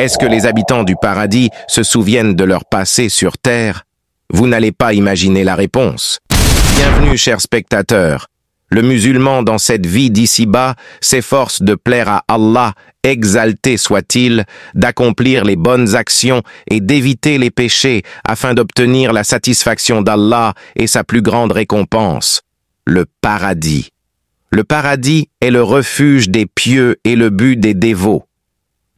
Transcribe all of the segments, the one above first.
Est-ce que les habitants du paradis se souviennent de leur passé sur Terre Vous n'allez pas imaginer la réponse. Bienvenue, chers spectateurs. Le musulman dans cette vie d'ici-bas s'efforce de plaire à Allah, exalté soit-il, d'accomplir les bonnes actions et d'éviter les péchés afin d'obtenir la satisfaction d'Allah et sa plus grande récompense, le paradis. Le paradis est le refuge des pieux et le but des dévots.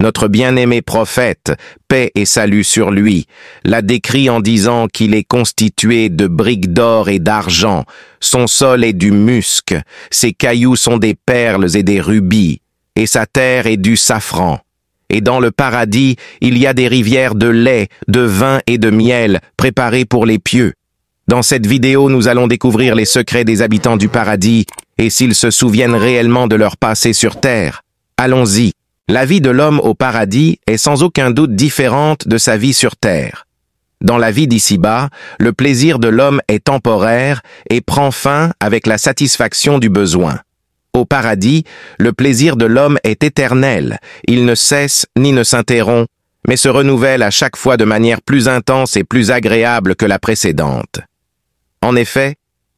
Notre bien-aimé prophète, paix et salut sur lui, l'a décrit en disant qu'il est constitué de briques d'or et d'argent, son sol est du musc, ses cailloux sont des perles et des rubis, et sa terre est du safran. Et dans le paradis, il y a des rivières de lait, de vin et de miel préparées pour les pieux. Dans cette vidéo, nous allons découvrir les secrets des habitants du paradis et s'ils se souviennent réellement de leur passé sur Terre. Allons-y. La vie de l'homme au paradis est sans aucun doute différente de sa vie sur terre. Dans la vie d'ici-bas, le plaisir de l'homme est temporaire et prend fin avec la satisfaction du besoin. Au paradis, le plaisir de l'homme est éternel, il ne cesse ni ne s'interrompt, mais se renouvelle à chaque fois de manière plus intense et plus agréable que la précédente. En effet,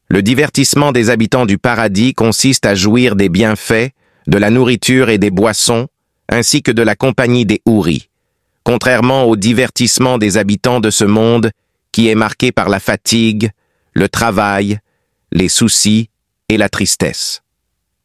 le divertissement des habitants du paradis consiste à jouir des bienfaits, de la nourriture et des boissons, ainsi que de la compagnie des Houris, contrairement au divertissement des habitants de ce monde qui est marqué par la fatigue, le travail, les soucis et la tristesse.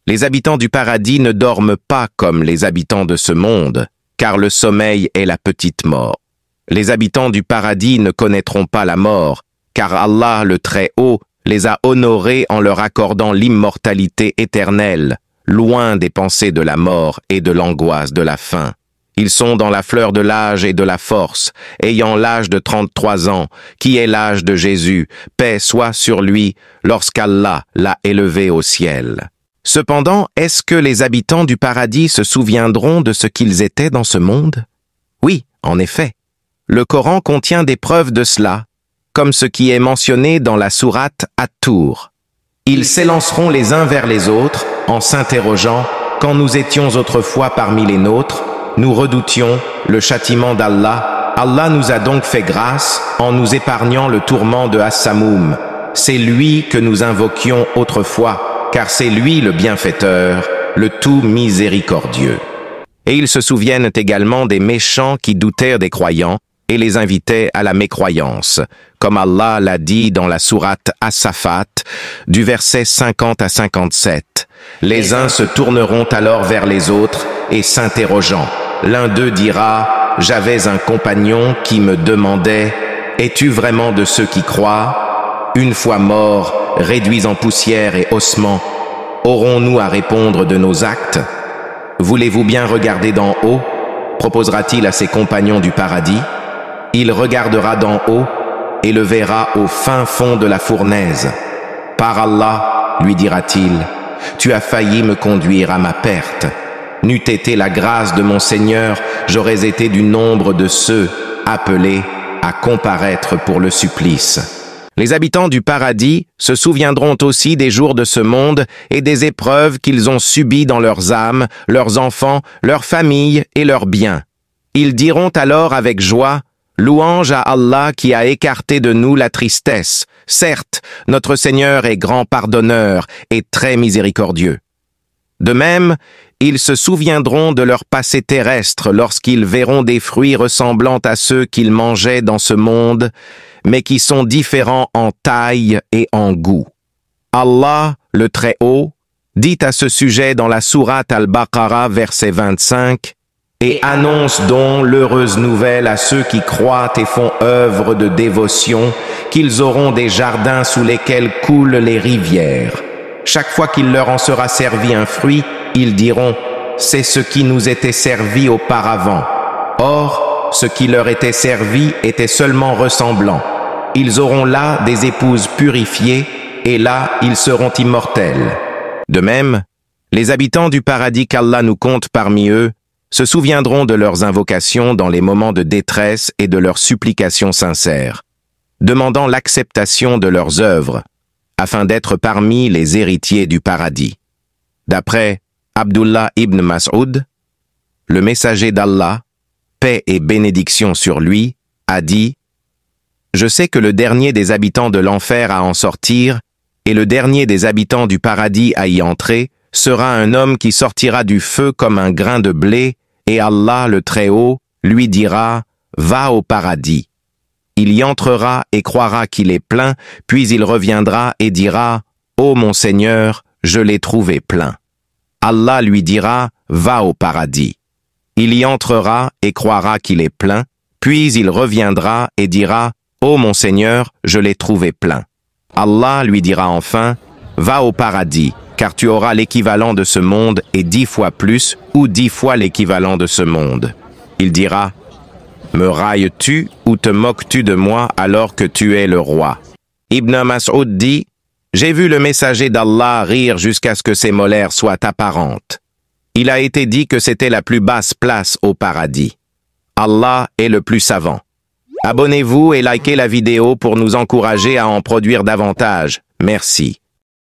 Les habitants du paradis ne dorment pas comme les habitants de ce monde, car le sommeil est la petite mort. Les habitants du paradis ne connaîtront pas la mort, car Allah le Très-Haut les a honorés en leur accordant l'immortalité éternelle, loin des pensées de la mort et de l'angoisse de la faim. Ils sont dans la fleur de l'âge et de la force, ayant l'âge de 33 ans, qui est l'âge de Jésus, paix soit sur lui, lorsqu'Allah l'a élevé au ciel. Cependant, est-ce que les habitants du paradis se souviendront de ce qu'ils étaient dans ce monde Oui, en effet. Le Coran contient des preuves de cela, comme ce qui est mentionné dans la sourate à tour ils s'élanceront les uns vers les autres en s'interrogeant Quand nous étions autrefois parmi les nôtres, nous redoutions le châtiment d'Allah. Allah nous a donc fait grâce en nous épargnant le tourment de Hassamoum. C'est lui que nous invoquions autrefois, car c'est lui le bienfaiteur, le tout miséricordieux. Et ils se souviennent également des méchants qui doutèrent des croyants et les invitait à la mécroyance, comme Allah l'a dit dans la sourate Asafat, du verset 50 à 57. Les uns se tourneront alors vers les autres et s'interrogeant. L'un d'eux dira, j'avais un compagnon qui me demandait, es-tu vraiment de ceux qui croient? Une fois mort, réduits en poussière et ossements, aurons-nous à répondre de nos actes? Voulez-vous bien regarder d'en haut? proposera-t-il à ses compagnons du paradis? il regardera d'en haut et le verra au fin fond de la fournaise. Par Allah, lui dira-t-il, tu as failli me conduire à ma perte. N'eût été la grâce de mon Seigneur, j'aurais été du nombre de ceux appelés à comparaître pour le supplice. Les habitants du paradis se souviendront aussi des jours de ce monde et des épreuves qu'ils ont subies dans leurs âmes, leurs enfants, leurs familles et leurs biens. Ils diront alors avec joie Louange à Allah qui a écarté de nous la tristesse. Certes, notre Seigneur est grand pardonneur et très miséricordieux. De même, ils se souviendront de leur passé terrestre lorsqu'ils verront des fruits ressemblant à ceux qu'ils mangeaient dans ce monde, mais qui sont différents en taille et en goût. Allah, le Très-Haut, dit à ce sujet dans la sourate Al-Baqarah verset 25, et annonce donc l'heureuse nouvelle à ceux qui croient et font œuvre de dévotion qu'ils auront des jardins sous lesquels coulent les rivières. Chaque fois qu'il leur en sera servi un fruit, ils diront ⁇ C'est ce qui nous était servi auparavant ⁇ Or, ce qui leur était servi était seulement ressemblant. Ils auront là des épouses purifiées, et là ils seront immortels. De même, les habitants du paradis qu'Allah nous compte parmi eux se souviendront de leurs invocations dans les moments de détresse et de leurs supplications sincères, demandant l'acceptation de leurs œuvres, afin d'être parmi les héritiers du paradis. D'après Abdullah ibn Masoud, le messager d'Allah, paix et bénédiction sur lui, a dit « Je sais que le dernier des habitants de l'enfer à en sortir, et le dernier des habitants du paradis à y entrer, sera un homme qui sortira du feu comme un grain de blé et Allah le Très-Haut lui dira « Va au paradis ». Il y entrera et croira qu'il est plein, puis il reviendra et dira « Ô oh mon Seigneur, je l'ai trouvé plein ». Allah lui dira « Va au paradis ». Il y entrera et croira qu'il est plein, puis il reviendra et dira « Ô oh mon Seigneur, je l'ai trouvé plein ». Allah lui dira enfin « Va au paradis » car tu auras l'équivalent de ce monde et dix fois plus, ou dix fois l'équivalent de ce monde. Il dira, Me railles-tu ou te moques-tu de moi alors que tu es le roi Ibn Mas'ud dit, J'ai vu le messager d'Allah rire jusqu'à ce que ses molaires soient apparentes. Il a été dit que c'était la plus basse place au paradis. Allah est le plus savant. Abonnez-vous et likez la vidéo pour nous encourager à en produire davantage. Merci.